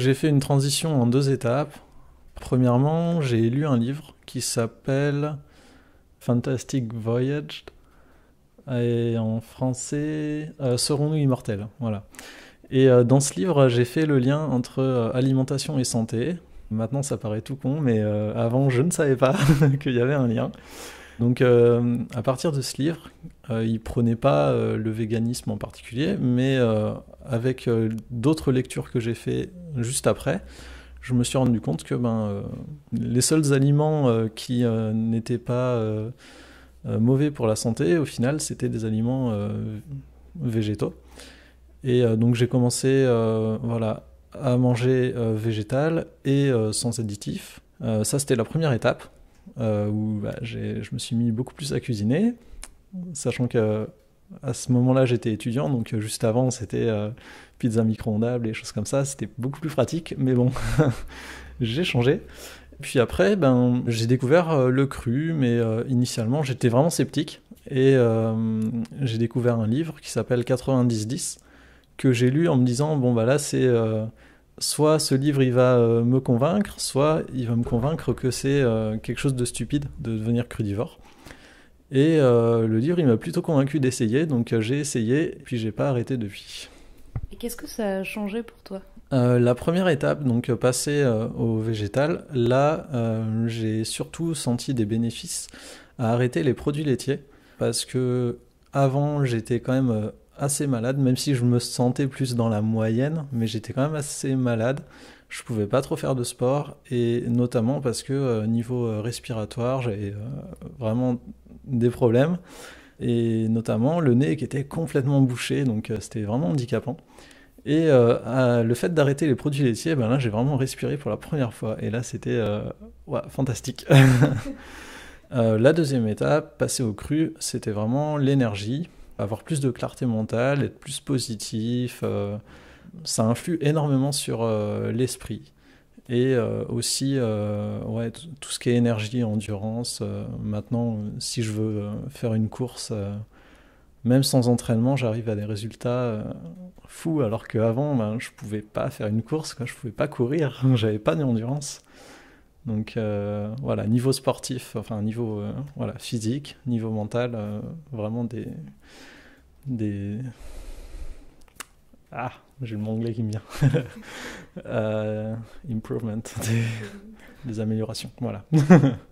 J'ai fait une transition en deux étapes. Premièrement, j'ai lu un livre qui s'appelle Fantastic Voyage et en français euh, Serons-nous immortels Voilà. Et euh, dans ce livre, j'ai fait le lien entre euh, alimentation et santé. Maintenant, ça paraît tout con, mais avant, je ne savais pas qu'il y avait un lien. Donc, euh, à partir de ce livre, euh, il prenait pas euh, le véganisme en particulier, mais euh, avec d'autres lectures que j'ai fait juste après, je me suis rendu compte que ben, les seuls aliments qui n'étaient pas mauvais pour la santé, au final, c'était des aliments végétaux. Et donc, j'ai commencé voilà, à manger végétal et sans additifs. ça, c'était la première étape. Euh, où bah, je me suis mis beaucoup plus à cuisiner, sachant que à ce moment-là, j'étais étudiant, donc euh, juste avant, c'était euh, pizza micro-ondable et choses comme ça. C'était beaucoup plus pratique, mais bon, j'ai changé. Puis après, ben, j'ai découvert le cru, mais initialement, j'étais vraiment sceptique. Et j'ai découvert un livre qui s'appelle 90-10, que j'ai lu en me disant, bon, bah là, c'est soit ce livre il va euh, me convaincre, soit il va me convaincre que c'est euh, quelque chose de stupide de devenir crudivore. Et euh, le livre, il m'a plutôt convaincu d'essayer, donc j'ai essayé, puis j'ai pas arrêté depuis. Et qu'est-ce que ça a changé pour toi La première étape, donc passer au végétal, là, j'ai surtout senti des bénéfices à arrêter les produits laitiers, parce que avant, j'étais quand même assez malade, même si je me sentais plus dans la moyenne, mais j'étais quand même assez malade. Je pouvais pas trop faire de sport, et notamment parce que euh, niveau euh, respiratoire, j'avais euh, vraiment des problèmes, et notamment le nez qui était complètement bouché, donc c'était vraiment handicapant. Et le fait d'arrêter les produits laitiers, ben là j'ai vraiment respiré pour la première fois. Et là c'était fantastique. la deuxième étape, passer au cru, c'était vraiment l'énergie avoir plus de clarté mentale, être plus positif. Euh, ça influe énormément sur euh, l'esprit. Et euh, aussi, tout ce qui est énergie, endurance. maintenant, si je veux faire une course, même sans entraînement, j'arrive à des résultats fous. Alors qu'avant, ben, je pouvais pas faire une course, je je pouvais pas courir, j'avais pas d'endurance. Donc euh, voilà, niveau sportif, enfin niveau euh, voilà, physique, niveau mental, euh, vraiment des. des... Ah, j'ai le mot anglais qui me vient. improvement, des améliorations, voilà.